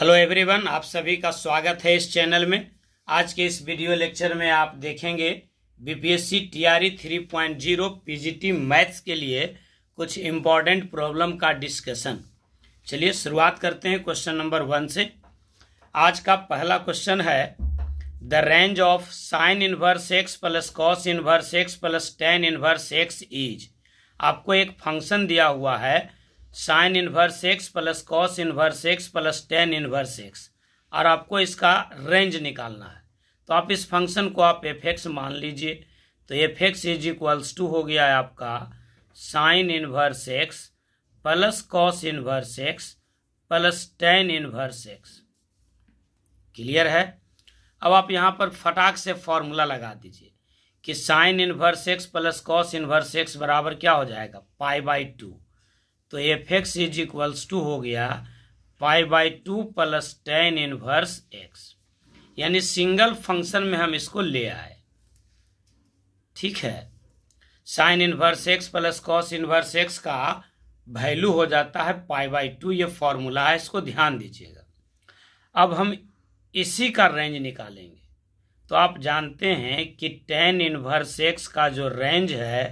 hello everyone आप सभी का स्वागत है इस चैनल में आज के इस वीडियो लेक्चर में आप देखेंगे बीपीएससी टीआरई 3.0 पीजीटी मैथ्स के लिए कुछ इम्पॉर्टेंट प्रॉब्लम का डिस्कशन चलिए शुरुआत करते हैं क्वेश्चन नंबर वन से आज का पहला क्वेश्चन है the range of sine inverse x plus cos inverse x plus tan inverse x is आपको एक फंक्शन दिया हुआ है sine inverse x plus cos inverse x plus tan inverse x और आपको इसका रेंज निकालना है तो आप इस फंक्शन को आप एफ एक्स मान लीजिए तो f x is equals to हो गया है आपका sine inverse x plus cos inverse x plus tan inverse x clear है अब आप यहाँ पर फटाक से फॉर्मूला लगा दीजिए कि sine inverse x plus cos inverse x बराबर क्या हो जाएगा पाई बाई टू तो f x is equals to हो गया pi by two plus tan inverse x यानी सिंगल फंक्शन में हम इसको ले आए ठीक है sine inverse x plus cos inverse x का वैल्यू हो जाता है पाई बाई टू ये फॉर्मूला है इसको ध्यान दीजिएगा अब हम इसी का रेंज निकालेंगे तो आप जानते हैं कि टेन इनवर्स एक्स का जो रेंज है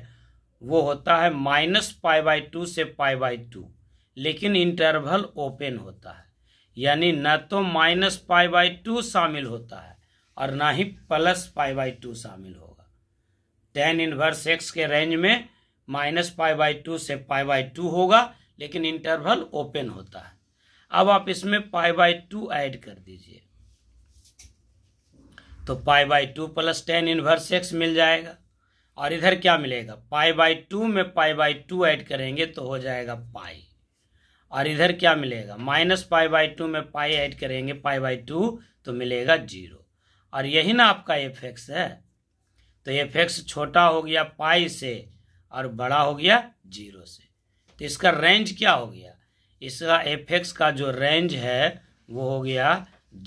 वो होता है माइनस पाई बाई टू से पाई बाई टू लेकिन इंटरवल ओपन होता है यानी न तो माइनस पाई बाई टू शामिल होता है और ना ही प्लस पाई बाई टू शामिल होगा टेन इनवर्स एक्स के रेंज में माइनस पाई बाई टू से पाई बाई टू होगा लेकिन इंटरवल ओपन होता है अब आप इसमें पाई बाई टू एड कर दीजिए तो pi by two plus tan inverse x मिल जाएगा और इधर क्या मिलेगा पाई बाई टू में पाई बाई टू ऐड करेंगे तो हो जाएगा पाई और इधर क्या मिलेगा माइनस पाई बाई टू में पाई ऐड करेंगे पाई बाई टू तो मिलेगा जीरो और यही ना आपका एफ एक्स है तो एफ एक्स छोटा हो गया पाई से और बड़ा हो गया जीरो से तो इसका रेंज क्या हो गया इसका एफ एक्स का जो रेंज है वो हो गया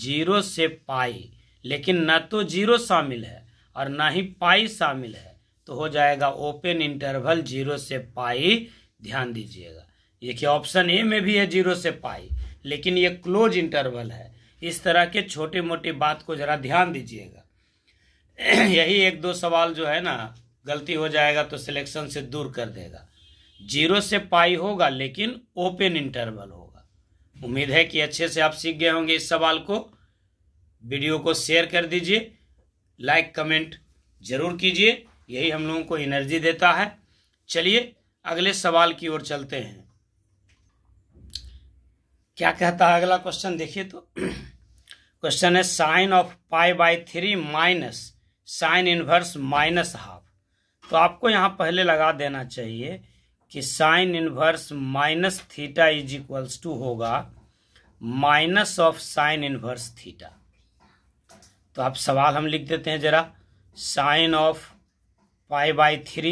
जीरो से पाई लेकिन न तो जीरो शामिल है और ना ही पाई शामिल है तो हो जाएगा ओपन इंटरवल जीरो से पाई ध्यान दीजिएगा ये ऑप्शन ए में भी है जीरो से पाई लेकिन ये क्लोज इंटरवल है इस तरह के छोटे मोटी बात को जरा ध्यान दीजिएगा यही एक दो सवाल जो है ना गलती हो जाएगा तो सिलेक्शन से दूर कर देगा जीरो से पाई होगा लेकिन ओपन इंटरवल होगा उम्मीद है कि अच्छे से आप सीख गए होंगे इस सवाल को वीडियो को शेयर कर दीजिए लाइक कमेंट जरूर कीजिए यही हम लोगों को एनर्जी देता है चलिए अगले सवाल की ओर चलते हैं क्या कहता है अगला क्वेश्चन देखिए तो क्वेश्चन है sine of pi by three minus sine inverse minus half तो आपको यहां पहले लगा देना चाहिए कि sine inverse minus theta is equals to होगा minus of sine inverse theta तो आप सवाल हम लिख देते हैं जरा sine of pi by three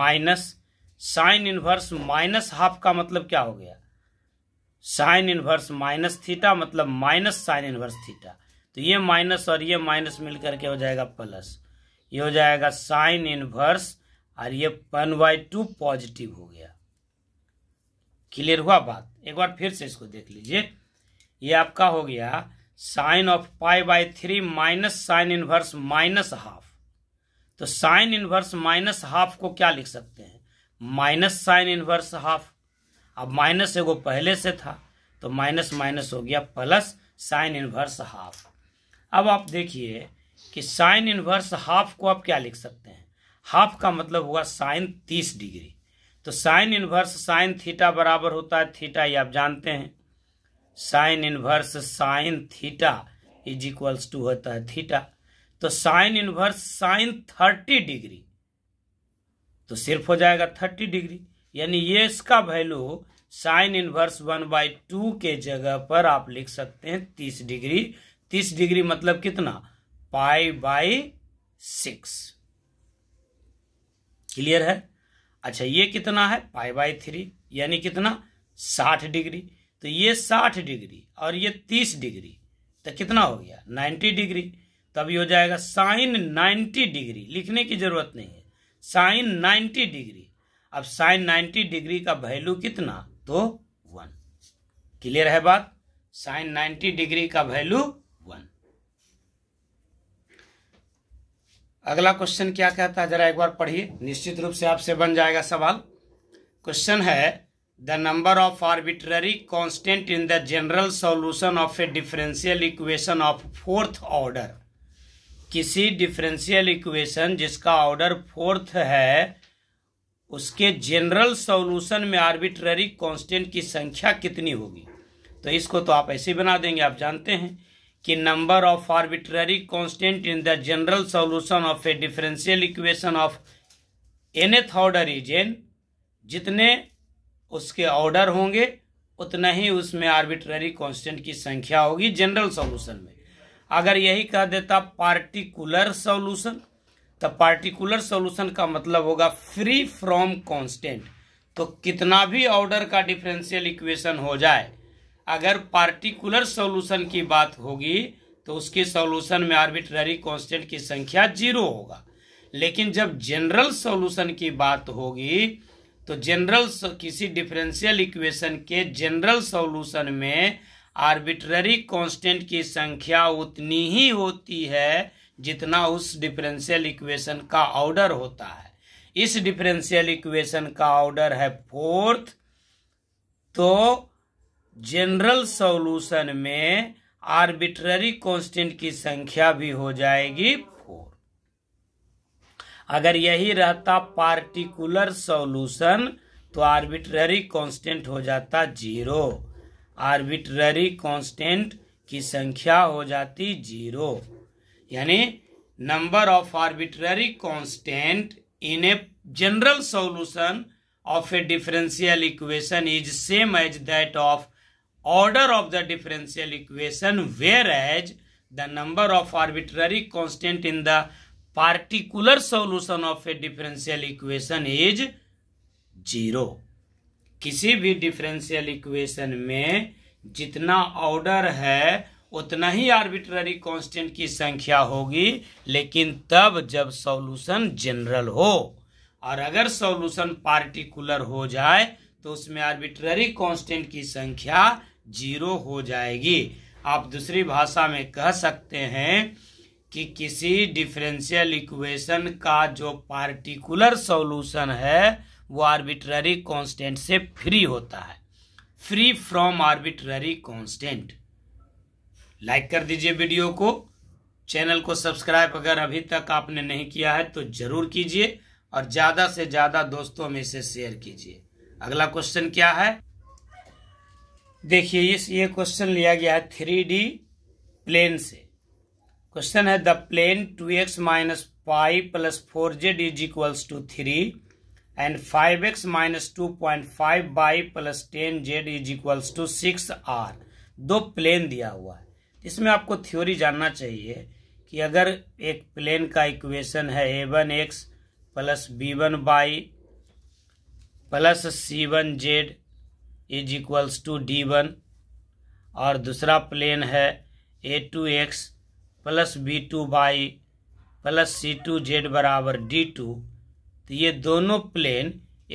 minus sine inverse minus half का मतलब क्या हो गया साइन इन्वर्स माइनस थीटा मतलब माइनस साइन इन्वर्स थीटा तो ये माइनस और ये माइनस मिलकर के हो जाएगा प्लस ये हो जाएगा साइन इन्वर्स और ये वन बाई टू पॉजिटिव हो गया क्लियर हुआ बात एक बार फिर से इसको देख लीजिए ये आपका हो गया sine of pi by three minus sine inverse minus half तो साइन इनवर्स माइनस हाफ को क्या लिख सकते हैं माइनस साइन इनवर्स हाफ अब माइनस एगो पहले से था तो माइनस माइनस हो गया प्लस साइन इनवर्स हाफ अब आप देखिए कि साइन इनवर्स हाफ को आप क्या लिख सकते हैं हाफ का मतलब हुआ साइन तीस डिग्री तो साइन इनवर्स साइन थीटा बराबर होता है थीटा ये आप जानते हैं sine inverse sine theta is equals to होता है थीटा तो sine inverse sine thirty degree तो सिर्फ हो जाएगा थर्टी डिग्री यानी ये इसका value sine inverse one by two के जगह पर आप लिख सकते हैं तीस डिग्री तीस डिग्री मतलब कितना पाई बाई सिक्स क्लियर है अच्छा ये कितना है पाई बाई थ्री यानी कितना साठ डिग्री तो ये साठ डिग्री और ये तीस डिग्री तो कितना हो गया नाइन्टी डिग्री तभी हो जाएगा साइन 90 डिग्री लिखने की जरूरत नहीं है साइन 90 डिग्री अब साइन 90 डिग्री का वैल्यू कितना तो वन क्लियर है बात साइन 90 डिग्री का वैल्यू वन अगला क्वेश्चन क्या कहता है जरा एक बार पढ़िए निश्चित रूप से आपसे बन जाएगा सवाल क्वेश्चन है the number of arbitrary constant in the general solution of a differential equation of fourth order किसी डिफरेंशियल इक्वेशन जिसका ऑर्डर फोर्थ है उसके जनरल सॉल्यूशन में आर्बिट्ररी कांस्टेंट की संख्या कितनी होगी तो इसको तो आप ऐसे बना देंगे आप जानते हैं कि number of arbitrary constant in the general solution of a differential equation of nth order is n जितने उसके ऑर्डर होंगे उतना ही उसमें आर्बिट्ररी कॉन्स्टेंट की संख्या होगी जनरल सोल्यूशन में अगर यही कह देता पार्टिकुलर सॉल्यूशन तो पार्टिकुलर सॉल्यूशन का मतलब होगा फ्री फ्रॉम कांस्टेंट तो कितना भी ऑर्डर का डिफरेंशियल इक्वेशन हो जाए अगर पार्टिकुलर सॉल्यूशन की बात होगी तो उसके सॉल्यूशन में आर्बिट्ररी कांस्टेंट की संख्या जीरो होगा लेकिन जब जनरल सॉल्यूशन की बात होगी तो जनरल किसी डिफरेंशियल इक्वेशन के जनरल सॉल्यूशन में आर्बिट्ररी कांस्टेंट की संख्या उतनी ही होती है जितना उस डिफरेंशियल इक्वेशन का ऑर्डर होता है इस डिफरेंशियल इक्वेशन का ऑर्डर है फोर्थ तो जनरल सॉल्यूशन में आर्बिट्ररी कांस्टेंट की संख्या भी हो जाएगी फोर अगर यही रहता पार्टिकुलर सॉल्यूशन तो आर्बिट्ररी कांस्टेंट हो जाता जीरो आर्बिट्ररी कांस्टेंट की संख्या हो जाती जीरो यानी number of arbitrary constant in a general solution of a differential equation is same as that of order of the differential equation whereas the number of arbitrary constant in the particular solution of a differential equation is zero किसी भी differential equation में जितना order है उतना ही arbitrary constant की संख्या होगी लेकिन तब जब सॉल्यूशन जनरल हो और अगर सॉल्यूशन पार्टिकुलर हो जाए तो उसमें आर्बिट्ररी कांस्टेंट की संख्या जीरो हो जाएगी आप दूसरी भाषा में कह सकते हैं कि किसी डिफरेंशियल इक्वेशन का जो पार्टिकुलर सॉल्यूशन है वो आर्बिट्ररी कांस्टेंट से फ्री होता है free from arbitrary constant like कर दीजिए वीडियो को चैनल को सब्सक्राइब अगर अभी तक आपने नहीं किया है तो जरूर कीजिए और ज़्यादा से ज़्यादा दोस्तों में इसे शेयर कीजिए अगला क्वेश्चन क्या है देखिए इस ये क्वेश्चन लिया गया है थ्री डी प्लेन से क्वेश्चन है the plane two x minus five plus four z is equals to three and five x minus two point five y plus ten z is equals to six are दो plane दिया हुआ है इसमें आपको theory जानना चाहिए कि अगर एक प्लेन का इक्वेशन है a one x plus b one y plus c one z is equals to d one और दूसरा प्लेन है a two x plus b two y plus c two z बराबर डी टू तो ये दोनों plane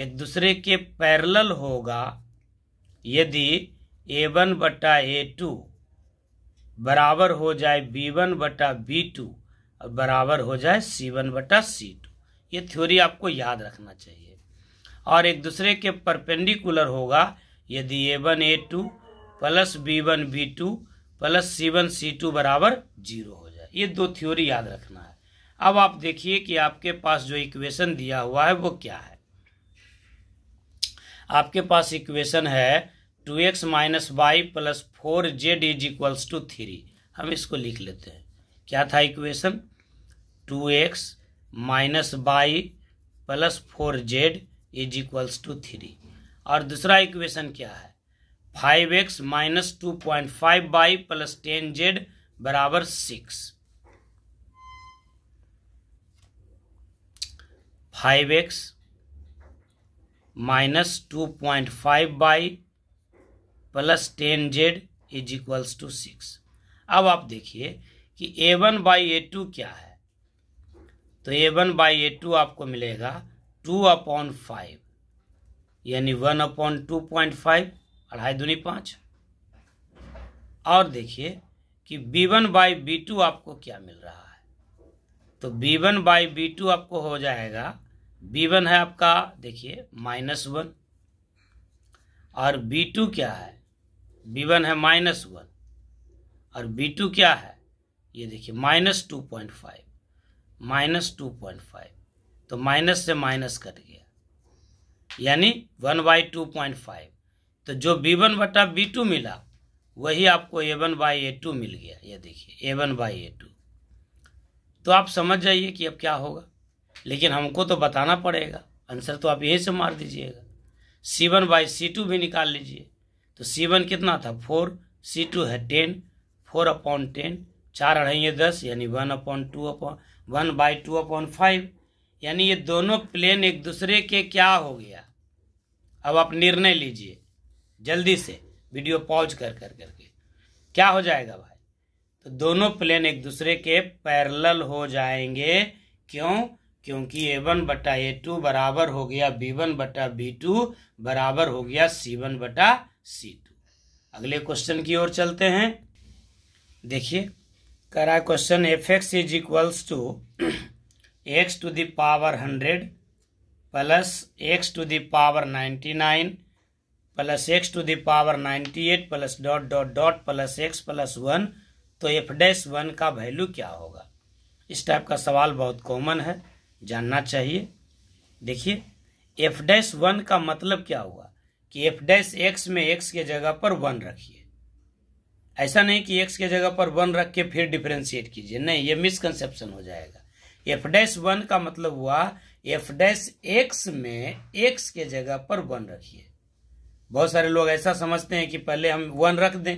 एक दूसरे के पैरेलल होगा यदि ए वन बटा ए टू बराबर हो जाए बी वन बटा बी टू और बराबर हो जाए सी वन बटा सी टू ये थ्योरी आपको याद रखना चाहिए और एक दूसरे के परपेंडिकुलर होगा यदि a one a two plus b one b two plus c one c two बराबर जीरो हो जाए ये दो थ्योरी याद रखना है अब आप देखिए कि आपके पास जो इक्वेशन दिया हुआ है वो क्या है आपके पास इक्वेशन है two x minus y plus four z is equals to three हम इसको लिख लेते हैं क्या था equation two x minus y plus four z is equals to three और दूसरा इक्वेशन क्या है five x minus two point five y plus ten z बराबर six five x minus two point five y plus ten z is equals to six अब आप देखिए कि a one by a two क्या है तो a one by a two आपको मिलेगा टू अपॉन फाइव यानी one upon two point five अढ़ाई दूनी पाँच और देखिए कि b one by b two आपको क्या मिल रहा है तो b one by b two आपको हो जाएगा बी वन है आपका देखिए माइनस वन और बी टू क्या है बी वन है माइनस वन और बी टू क्या है ये देखिए minus two point five minus two point five तो माइनस से माइनस कट गया यानी one by two point five तो जो बी वन बटा बी टू मिला वही आपको a one by a two मिल गया ये देखिए a one by a two तो आप समझ जाइए कि अब क्या होगा लेकिन हमको तो बताना पड़ेगा आंसर तो आप यहीं से मार दीजिएगा c one by c two भी निकाल लीजिए तो सी वन कितना था फोर सी टू है टेन फोर अपॉन टेन चार अढ़ाइए दस यानी one upon two upon one by two upon five यानी ये दोनों प्लेन एक दूसरे के क्या हो गया अब आप निर्णय लीजिए जल्दी से वीडियो पॉज कर कर करके क्या हो जाएगा भाई तो दोनों प्लेन एक दूसरे के पैरेलल हो जाएंगे क्यों क्योंकि ए वन बटा ए टू बराबर हो गया बी वन बटा बी टू बराबर हो गया सी वन बटा सी टू अगले क्वेश्चन की ओर चलते हैं देखिए करा question f x is equals to x to the power hundred plus x to the power ninety nine plus x to the power ninety eight plus dot dot dot plus x plus one तो f dash one का value क्या होगा इस type का सवाल बहुत common है जानना चाहिए देखिए एफ डैश वन का मतलब क्या हुआ कि एफ डैश एक्स में एक्स के जगह पर वन रखिए ऐसा नहीं कि एक्स के जगह पर वन रख के फिर डिफ्रेंशिएट कीजिए नहीं ये मिसकंसेप्शन हो जाएगा एफ डैश वन का मतलब हुआ एफ डैश एक्स में एक्स के जगह पर वन रखिए बहुत सारे लोग ऐसा समझते हैं कि पहले हम वन रख दें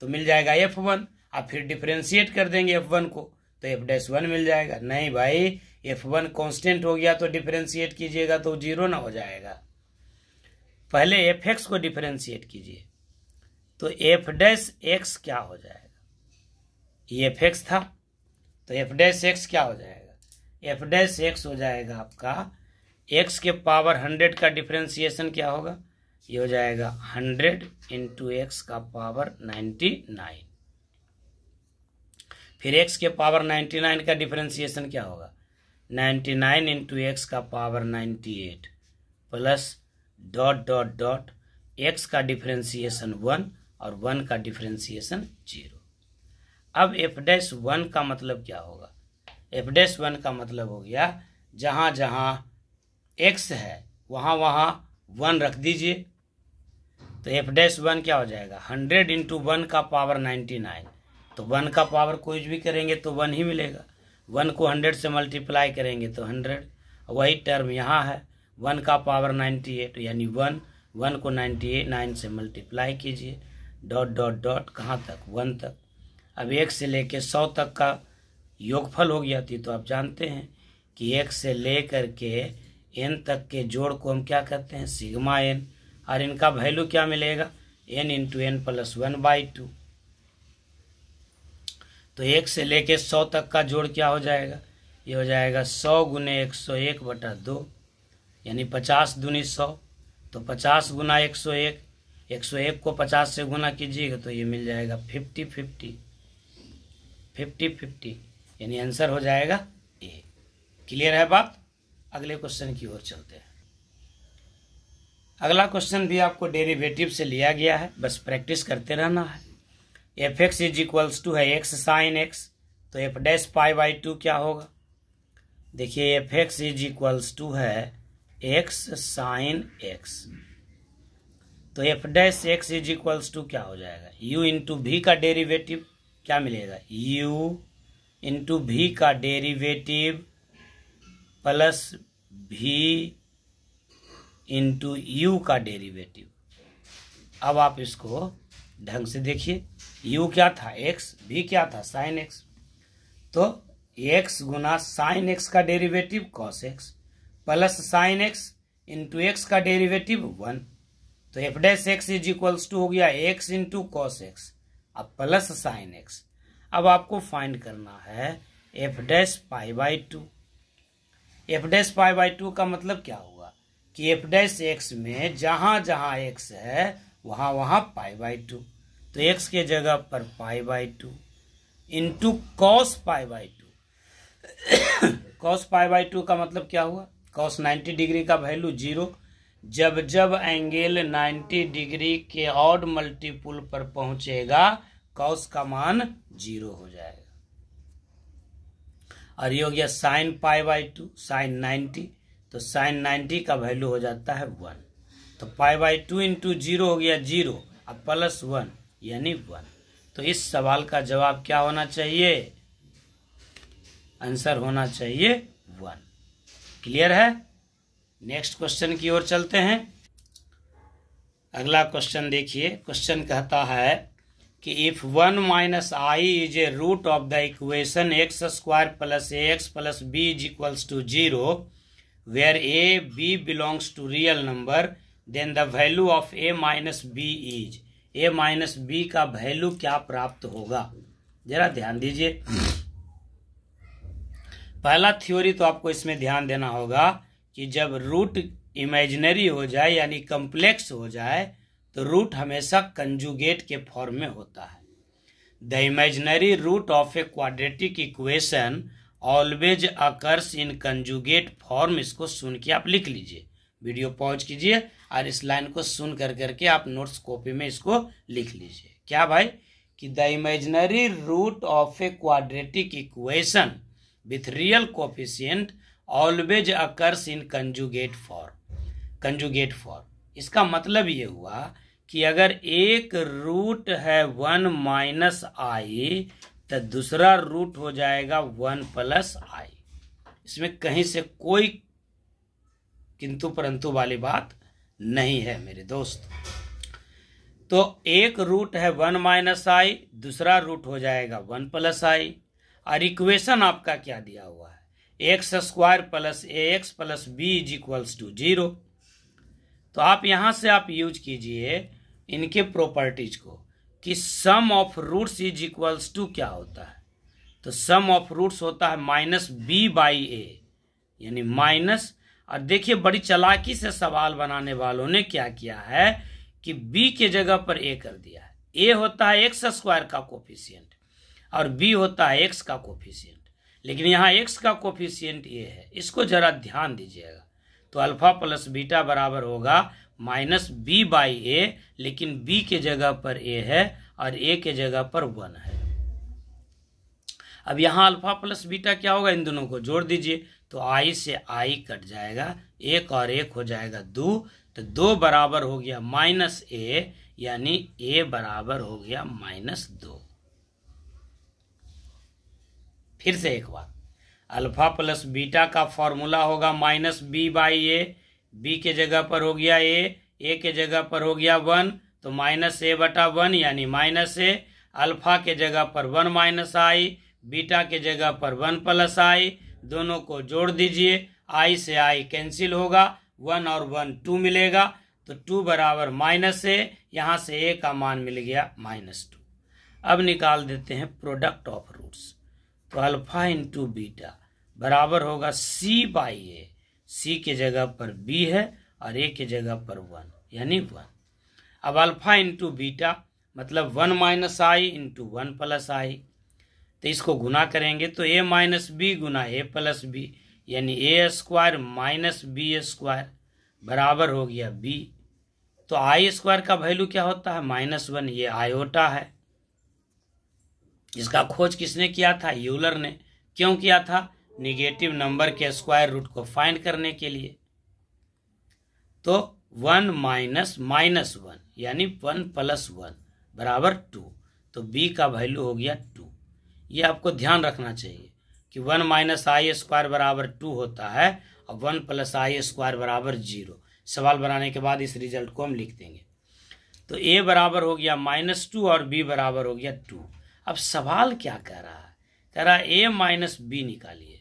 तो मिल जाएगा एफ वन आप फिर डिफ्रेंशिएट कर देंगे एफ वन को तो एफ डैश वन मिल जाएगा नहीं भाई एफ वन कॉन्स्टेंट हो गया तो डिफ्रेंशिएट कीजिएगा तो जीरो ना हो जाएगा पहले एफ एक्स को डिफ्रेंशिएट कीजिए तो एफ डैश एक्स क्या हो जाएगा ये एफ एक्स था तो एफ डैश एक्स क्या हो जाएगा एफ डैश एक्स हो जाएगा आपका एक्स के पावर हंड्रेड का डिफ्रेंशिएशन क्या होगा ये हो जाएगा हंड्रेड इंटू एक्स का पावर नाइन्टी नाइन फिर एक्स के पावर नाइन्टी नाइन का डिफ्रेंशिएशन क्या होगा नाइन्टी नाइन इंटू एक्स का power ninety eight plus dot dot dot x का डिफ्रेंसिएशन वन और वन का डिफ्रेंसिएशन जीरो अब एफ डैश वन का मतलब क्या होगा एफ डैस वन का मतलब हो गया जहाँ जहाँ एक्स है वहाँ वहाँ वन रख दीजिए तो एफ डैश वन क्या हो जाएगा हंड्रेड इंटू वन का पावर नाइन्टी नाइन तो वन का पावर कोई भी करेंगे तो वन ही मिलेगा वन को हंड्रेड से मल्टीप्लाई करेंगे तो हंड्रेड वही टर्म यहाँ है वन का पावर नाइन्टी एट यानी वन वन को नाइन्टी एट नाइन से मल्टीप्लाई कीजिए डॉट डॉट डॉट कहाँ तक वन तक अब एक से लेकर सौ तक का योगफल हो गया थी तो, तो आप जानते हैं कि एक से ले कर के एन तक के जोड़ को हम क्या कहते हैं सिग्मा एन और इनका वैल्यू क्या मिलेगा n into n plus one by two तो एक से लेके सौ तक का जोड़ क्या हो जाएगा ये हो जाएगा सौ गुने एक सौ एक बटा दो यानी पचास दूनी सौ तो पचास गुना एक सौ एक एक सौ एक को पचास से गुना कीजिएगा तो ये मिल जाएगा फिफ्टी फिफ्टी फिफ्टी फिफ्टी यानी आंसर हो जाएगा ए क्लियर है बात अगले क्वेश्चन की ओर चलते हैं अगला क्वेश्चन भी आपको डेरिवेटिव से लिया गया है बस प्रैक्टिस करते रहना है f x is equals to है एक्स साइन एक्स तो f dash pi by two क्या होगा देखिए f x is equals to है एक्स साइन एक्स तो f dash x is equals to क्या हो जाएगा यू इंटू भी का डेरिवेटिव क्या मिलेगा यू इंटू भी का derivative plus v into u का डेरिवेटिव अब आप इसको ढंग से देखिए यू क्या था एक्स भी क्या था साइन एक्स तो एक्स गुना साइन एक्स का derivative cos x plus sine x into x का डेरिवेटिव वन तो f dash x is equals to हो गया एक्स इंटू कॉस एक्स अब प्लस साइन एक्स अब आपको फाइंड करना है f dash pi by two f dash pi by two का मतलब क्या हुआ कि एफ डैश एक्स में जहां जहां एक्स है वहां वहां पाई बाई टू तो एक्स के जगह पर pi by two into cos pi by two cos pi by two का मतलब क्या हुआ कॉस 90 डिग्री का वैल्यू जीरो जब जब एंगल 90 डिग्री के ऑड मल्टीपुल पर पहुंचेगा कॉस का मान जीरो हो जाएगा और ये हो गया sine pi by two sine ninety तो साइन नाइन्टी का वैल्यू हो जाता है वन तो pi by two into zero हो गया जीरो और प्लस वन यानी वन तो इस सवाल का जवाब क्या होना चाहिए आंसर होना चाहिए वन क्लियर है नेक्स्ट क्वेश्चन की ओर चलते हैं अगला क्वेश्चन देखिए क्वेश्चन कहता है कि if one minus i is a root of the equation x square plus a x plus b is equals to zero where a b belongs to real number then the value of a minus b is a minus b का value क्या प्राप्त होगा जरा ध्यान दीजिए पहला theory तो आपको इसमें ध्यान देना होगा कि जब रूट इमेजिनरी हो जाए यानी कम्प्लेक्स हो जाए तो रूट हमेशा कंजुगेट के फॉर्म में होता है the imaginary root of a quadratic equation always occurs in conjugate form इसको सुन के आप लिख लीजिए वीडियो पॉज कीजिए और इस लाइन को सुन कर करके आप नोट्स कॉपी में इसको लिख लीजिए क्या भाई कि the imaginary root of a quadratic equation with real coefficient always occurs in conjugate form conjugate form इसका मतलब ये हुआ कि अगर एक रूट है वन माइनस आई तो दूसरा रूट हो जाएगा वन प्लस आई इसमें कहीं से कोई किंतु परंतु वाली बात नहीं है मेरे दोस्त तो एक रूट है वन माइनस आई दूसरा रूट हो जाएगा वन प्लस आई और इक्वेशन आपका क्या दिया हुआ है x square plus a x plus b is equals to zero तो आप यहां से आप यूज कीजिए इनके प्रॉपर्टीज को कि sum of roots is equals to क्या होता है तो सम ऑफ रूट्स होता है माइनस बी बाई ए यानी माइनस और देखिए बड़ी चलाकी से सवाल बनाने वालों ने क्या किया है कि बी के जगह पर ए कर दिया है ए होता है एक्स स्क्वायर का कोफिशियंट और बी होता है एक्स का कोफिशियंट लेकिन यहाँ एक्स का कोफिशियंट ए है इसको जरा ध्यान दीजिएगा तो अल्फा प्लस बीटा बराबर होगा माइनस बी बाई ए लेकिन बी के जगह पर ए है और ए के जगह पर वन है अब यहाँ अल्फा प्लस बीटा क्या होगा इन दोनों को जोड़ दीजिए तो आई से आई कट जाएगा एक और एक हो जाएगा दो तो दो बराबर हो गया माइनस ए यानी ए बराबर हो गया माइनस दो फिर से एक बार अल्फा प्लस बीटा का फॉर्मूला होगा minus b by a b के जगह पर हो गया ए ए के जगह पर हो गया वन तो माइनस ए बटा वन यानी माइनस ए अल्फा के जगह पर वन माइनस आई बीटा के जगह पर वन प्लस आई दोनों को जोड़ दीजिए आई से आई कैंसिल होगा वन और वन टू मिलेगा तो टू बराबर माइनस ए यहाँ से ए का मान मिल गया माइनस टू अब निकाल देते हैं प्रोडक्ट ऑफ रूट्स तो अल्फा इंटू बीटा बराबर होगा सी बाई ए सी के जगह पर बी है और ए के जगह पर वन यानी वन अब अल्फा इंटू बीटा मतलब one minus i into one plus i तो इसको गुना करेंगे तो ए माइनस बी गुना ए प्लस बी यानी a square minus b square बराबर हो गया बी तो आई स्क्वायर का वैल्यू क्या होता है माइनस वन ये आयोटा है इसका खोज किसने किया था यूलर ने क्यों किया था निगेटिव नंबर के स्क्वायर रूट को फाइंड करने के लिए तो वन माइनस माइनस वन यानी वन प्लस वन बराबर टू तो बी का वैल्यू हो गया टू ये आपको ध्यान रखना चाहिए कि वन माइनस आई स्क्वायर बराबर टू होता है और वन प्लस आई स्क्वायर बराबर जीरो सवाल बनाने के बाद इस रिजल्ट को हम लिख देंगे तो ए बराबर हो गया माइनस टू और बी बराबर हो गया टू अब सवाल क्या कह रहा है कह रहा है ए माइनस बी निकालिए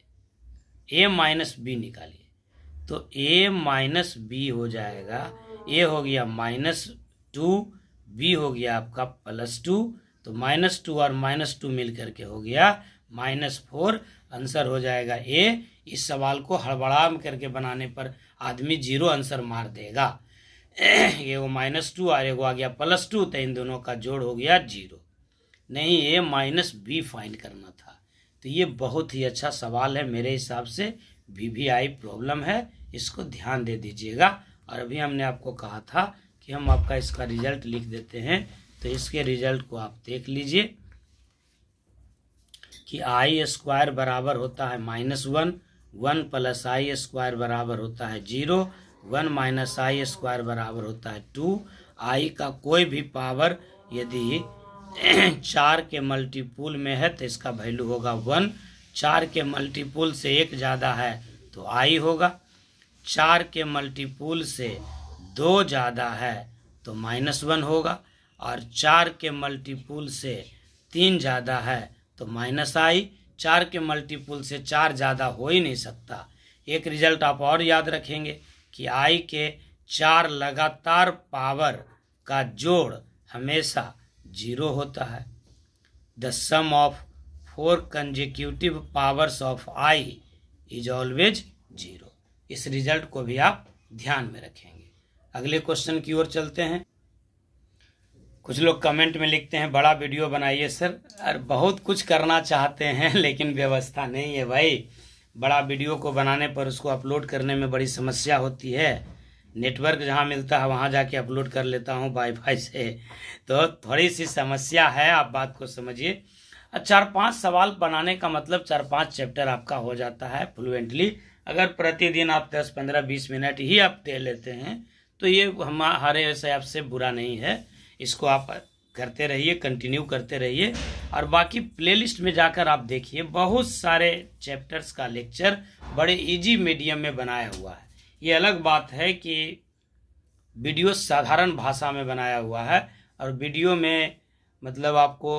ए माइनस बी निकालिए तो ए माइनस बी हो जाएगा ए हो गया माइनस टू बी हो गया आपका प्लस टू तो माइनस टू और माइनस टू मिल करके हो गया माइनस फोर आंसर हो जाएगा ए इस सवाल को हड़बड़ा करके बनाने पर आदमी जीरो आंसर मार देगा वो माइनस टू और एगो आ गया प्लस टू तो इन दोनों का जोड़ हो गया जीरो नहीं ए माइनस बी फाइन करना था तो ये बहुत ही अच्छा सवाल है मेरे हिसाब से वी वी आई प्रॉब्लम है इसको ध्यान दे दीजिएगा और अभी हमने आपको कहा था कि हम आपका इसका रिजल्ट लिख देते हैं तो इसके रिजल्ट को आप देख लीजिए कि आई स्क्वायर बराबर होता है minus one one plus i square बराबर होता है zero one minus i square बराबर होता है टू आई का कोई भी पावर यदि चार के मल्टीपुल में है तो इसका वैल्यू होगा वन चार के मल्टीपुल से एक ज़्यादा है तो आई होगा चार के मल्टीपुल से दो ज़्यादा है तो माइनस वन होगा और चार के मल्टीपुल से तीन ज़्यादा है तो माइनस आई चार के मल्टीपुल से चार ज़्यादा हो ही नहीं सकता एक रिजल्ट आप और याद रखेंगे कि आई के चार लगातार पावर का जोड़ हमेशा जीरो होता है the sum of four consecutive powers of i is always zero इस रिजल्ट को भी आप ध्यान में रखेंगे अगले क्वेश्चन की ओर चलते हैं कुछ लोग कमेंट में लिखते हैं बड़ा वीडियो बनाइए सर और बहुत कुछ करना चाहते हैं लेकिन व्यवस्था नहीं है भाई बड़ा वीडियो को बनाने पर उसको अपलोड करने में बड़ी समस्या होती है नेटवर्क जहाँ मिलता है वहाँ जाके अपलोड कर लेता हूँ वाईफाई से तो थोड़ी सी समस्या है आप बात को समझिए चार पांच सवाल बनाने का मतलब चार पांच चैप्टर आपका हो जाता है फ्लुएंटली अगर प्रतिदिन आप दस पंद्रह बीस मिनट ही आप दे लेते हैं तो ये हमारे हिसाब से बुरा नहीं है इसको आप करते रहिए कंटिन्यू करते रहिए और बाकी प्लेलिस्ट में जाकर आप देखिए बहुत सारे चैप्टर्स का लेक्चर बड़े इजी मीडियम में बनाया हुआ है ये अलग बात है कि वीडियो साधारण भाषा में बनाया हुआ है और वीडियो में मतलब आपको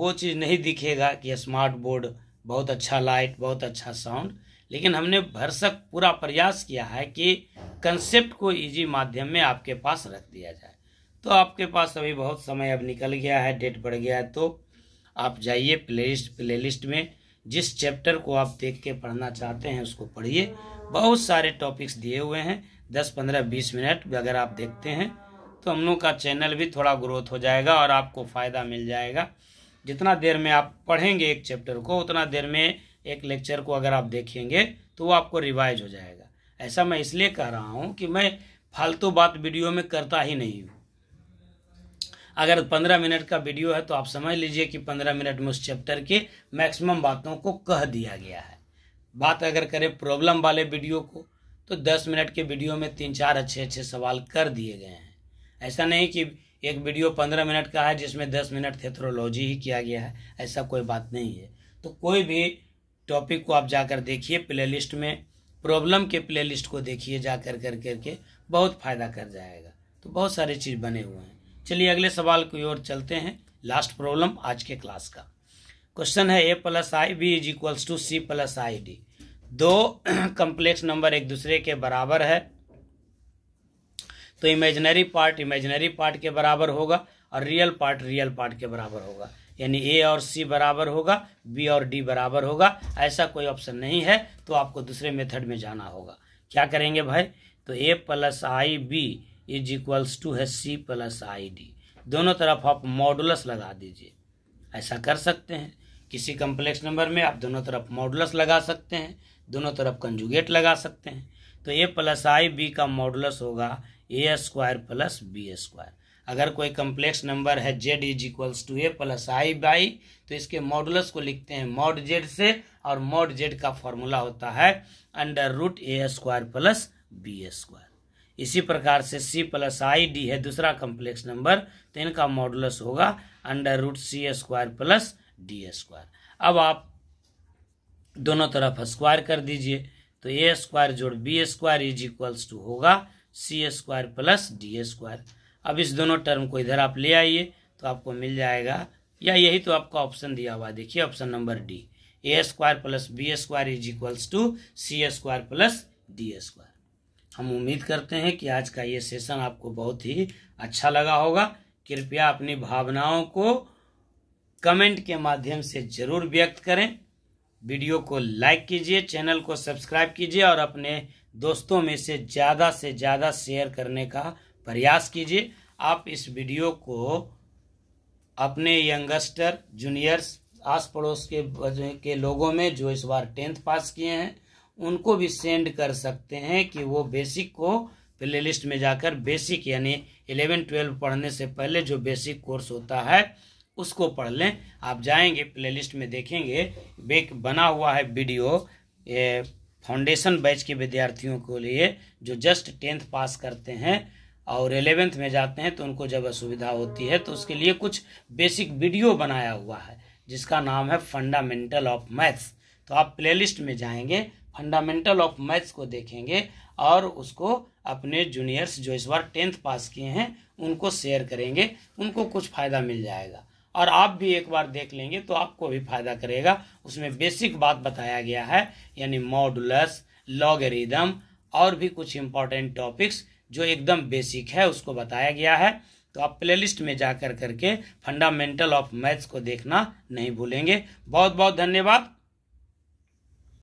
वो चीज़ नहीं दिखेगा कि स्मार्ट बोर्ड बहुत अच्छा लाइट बहुत अच्छा साउंड लेकिन हमने भरसक पूरा प्रयास किया है कि कंसेप्ट को इजी माध्यम में आपके पास रख दिया जाए तो आपके पास अभी बहुत समय अब निकल गया है डेट बढ़ गया है तो आप जाइए प्लेलिस्ट प्लेलिस्ट में जिस चैप्टर को आप देख के पढ़ना चाहते हैं उसको पढ़िए बहुत सारे टॉपिक्स दिए हुए हैं दस पंद्रह बीस मिनट अगर आप देखते हैं तो हम लोग का चैनल भी थोड़ा ग्रोथ हो जाएगा और आपको फ़ायदा मिल जाएगा जितना देर में आप पढ़ेंगे एक चैप्टर को उतना देर में एक लेक्चर को अगर आप देखेंगे तो वो आपको रिवाइज हो जाएगा ऐसा मैं इसलिए कह रहा हूँ कि मैं फालतू बात वीडियो में करता ही नहीं हूँ अगर पंद्रह मिनट का वीडियो है तो आप समझ लीजिए कि पंद्रह मिनट में उस चैप्टर के मैक्सिमम बातों को कह दिया गया है बात अगर करें प्रॉब्लम वाले वीडियो को तो दस मिनट के वीडियो में तीन चार अच्छे अच्छे सवाल कर दिए गए हैं ऐसा नहीं कि एक वीडियो पंद्रह मिनट का है जिसमें दस मिनट थेथ्रोलॉजी ही किया गया है ऐसा कोई बात नहीं है तो कोई भी टॉपिक को आप जाकर देखिए प्लेलिस्ट में प्रॉब्लम के प्लेलिस्ट को देखिए जाकर कर करके बहुत फ़ायदा कर जाएगा तो बहुत सारी चीज़ बने हुए हैं चलिए अगले सवाल की ओर चलते हैं लास्ट प्रॉब्लम आज के क्लास का क्वेश्चन है a plus i b is equals to c plus i d दो कम्प्लेक्स नंबर एक दूसरे के बराबर है तो इमेजनरी पार्ट इमेजनरी पार्ट के बराबर होगा और रियल पार्ट रियल पार्ट के बराबर होगा यानी ए और सी बराबर होगा बी और डी बराबर होगा ऐसा कोई ऑप्शन नहीं है तो आपको दूसरे मेथड में जाना होगा क्या करेंगे भाई तो a plus i b is equals to है सी प्लस आई डी दोनों तरफ आप मॉडुलस लगा दीजिए ऐसा कर सकते हैं किसी कम्प्लेक्स नंबर में आप दोनों तरफ मॉडुलस लगा सकते हैं दोनों तरफ कंजुगेट लगा सकते हैं तो ए प्लस आई बी का मॉडुलस होगा a square plus b square अगर कोई कम्प्लेक्स नंबर है z is equals to a plus i b तो इसके मॉडुलस को लिखते हैं मॉड जेड से और मॉड जेड का फॉर्मूला होता है under root a square plus b square इसी प्रकार से सी प्लस आई डी है दूसरा कॉम्प्लेक्स नंबर तो इनका मॉडुलस होगा under root c square plus d square अब आप दोनों तरफ स्क्वायर कर दीजिए तो ए स्क्वायर जोड़ b square is equals to होगा c square plus d square अब इस दोनों टर्म को इधर आप ले आइए तो आपको मिल जाएगा या यही तो आपका ऑप्शन दिया हुआ देखिए option number D a square plus b square is equals to c square plus d square हम उम्मीद करते हैं कि आज का ये सेशन आपको बहुत ही अच्छा लगा होगा कृपया अपनी भावनाओं को कमेंट के माध्यम से ज़रूर व्यक्त करें वीडियो को लाइक कीजिए चैनल को सब्सक्राइब कीजिए और अपने दोस्तों में से ज़्यादा से ज़्यादा शेयर करने का प्रयास कीजिए आप इस वीडियो को अपने यंगस्टर जूनियर्स आस पड़ोस के के लोगों में जो इस बार टेंथ पास किए हैं उनको भी सेंड कर सकते हैं कि वो बेसिक को प्ले लिस्ट में जाकर बेसिक यानी इलेवन ट्वेल्व पढ़ने से पहले जो बेसिक कोर्स होता है उसको पढ़ लें आप जाएंगे प्ले लिस्ट में देखेंगे बेक बना हुआ है वीडियो ये फाउंडेशन बैच के विद्यार्थियों के लिए जो जस्ट टेंथ पास करते हैं और एलेवेंथ में जाते हैं तो उनको जब असुविधा होती है तो उसके लिए कुछ बेसिक वीडियो बनाया हुआ है जिसका नाम है फंडामेंटल ऑफ मैथ्स तो आप प्लेलिस्ट में जाएंगे फंडामेंटल ऑफ मैथ्स को देखेंगे और उसको अपने जूनियर्स जो इस बार टेंथ पास किए हैं उनको शेयर करेंगे उनको कुछ फ़ायदा मिल जाएगा और आप भी एक बार देख लेंगे तो आपको भी फायदा करेगा उसमें बेसिक बात बताया गया है यानी मॉडुलस लॉगरिदम और भी कुछ इम्पॉर्टेंट टॉपिक्स जो एकदम बेसिक है उसको बताया गया है तो आप प्लेलिस्ट में जाकर करके फंडामेंटल ऑफ मैथ्स को देखना नहीं भूलेंगे बहुत बहुत धन्यवाद